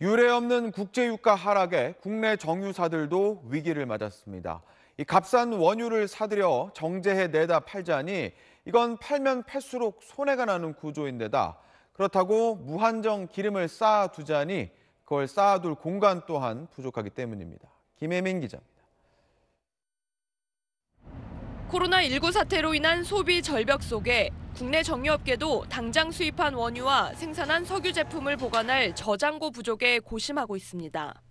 유례 없는 국제유가 하락에 국내 정유사들도 위기를 맞았습니다. 이 값싼 원유를 사들여 정제해 내다 팔자니 이건 팔면 패수록 손해가 나는 구조인데다 그렇다고 무한정 기름을 쌓아두자니 그걸 쌓아둘 공간 또한 부족하기 때문입니다. 김혜민 기자입니다. 코로나19 사태로 인한 소비 절벽 속에 국내 정유업계도 당장 수입한 원유와 생산한 석유 제품을 보관할 저장고 부족에 고심하고 있습니다.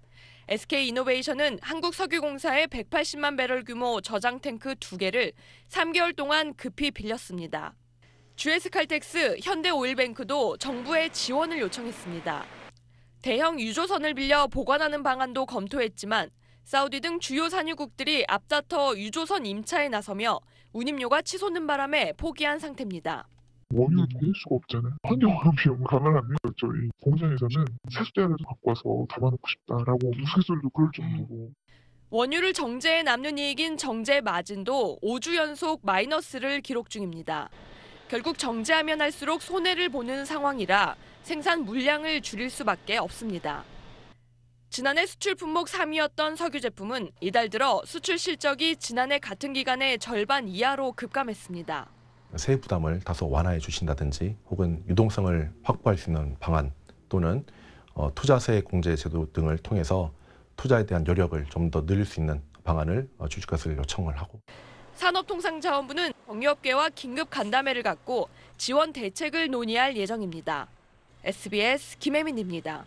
SK이노베이션은 한국석유공사의 180만 배럴 규모 저장 탱크 2개를 3개월 동안 급히 빌렸습니다. GS칼텍스, 현대오일뱅크도 정부의 지원을 요청했습니다. 대형 유조선을 빌려 보관하는 방안도 검토했지만 사우디 등 주요 산유국들이 앞다퉈 유조선 임차에 나서며 운임료가 치솟는 바람에 포기한 상태입니다. 원유 구할 수가 없잖아요. 환경오염 비용 강하는 거죠. 공장에서는 세수대라도 갖고 와서 담아놓고 싶다라고 우스갯소리도 그럴 정도로. 원유를 정제에 남는 이익인 정제 마진도 5주 연속 마이너스를 기록 중입니다. 결국 정제하면 할수록 손해를 보는 상황이라 생산 물량을 줄일 수밖에 없습니다. 지난해 수출 품목 3위였던 석유 제품은 이달 들어 수출 실적이 지난해 같은 기간의 절반 이하로 급감했습니다. 세액 부담을 다소 완화해 주신다든지 혹은 유동성을 확보할 수 있는 방안 또는 어, 투자세 공제 제도 등을 통해서 투자에 대한 여력을 좀 더 늘릴 수 있는 방안을 어, 주주가스를 요청을 하고 산업통상자원부는 정유업계와 긴급 간담회를 갖고 지원 대책을 논의할 예정입니다. SBS 김혜민입니다.